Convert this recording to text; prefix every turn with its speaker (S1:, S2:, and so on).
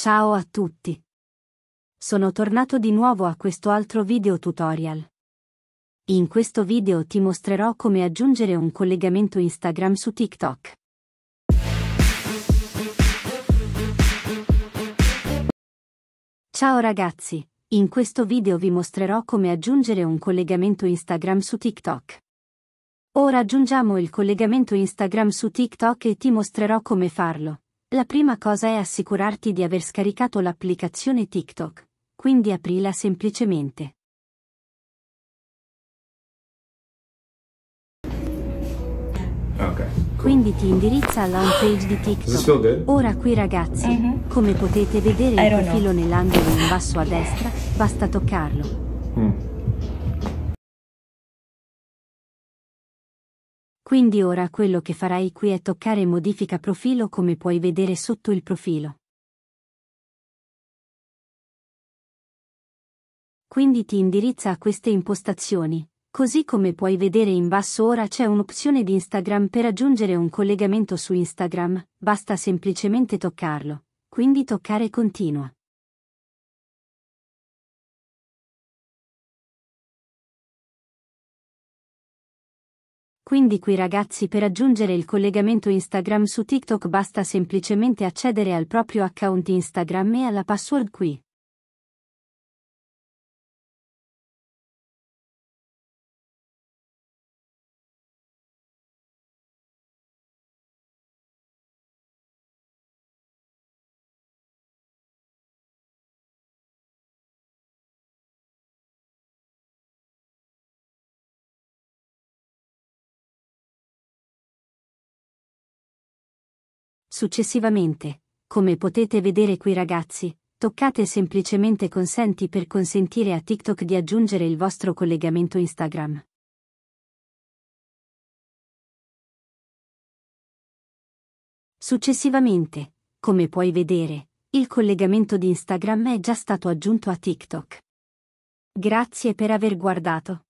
S1: Ciao a tutti! Sono tornato di nuovo a questo altro video tutorial. In questo video ti mostrerò come aggiungere un collegamento Instagram su TikTok. Ciao ragazzi, in questo video vi mostrerò come aggiungere un collegamento Instagram su TikTok. Ora aggiungiamo il collegamento Instagram su TikTok e ti mostrerò come farlo. La prima cosa è assicurarti di aver
S2: scaricato l'applicazione TikTok, quindi aprila semplicemente. Quindi ti indirizza alla home page di TikTok. Ora qui ragazzi, mm-hmm. come potete vedere il profilo nell'angolo in basso a destra, basta toccarlo. Mm. Quindi ora quello che farai qui è toccare modifica profilo come puoi vedere sotto il profilo. Quindi ti indirizza a queste impostazioni. Così come puoi vedere in basso ora c'è un'opzione di Instagram per aggiungere un collegamento su Instagram, basta semplicemente toccarlo, quindi toccare continua. Quindi qui ragazzi per aggiungere il collegamento Instagram su TikTok basta semplicemente accedere al proprio account Instagram e alla password qui. Successivamente, come potete vedere qui ragazzi, toccate semplicemente consenti per consentire a TikTok di aggiungere il vostro collegamento Instagram. Successivamente, come puoi vedere, il collegamento di Instagram è già stato aggiunto a TikTok. Grazie per aver
S3: guardato.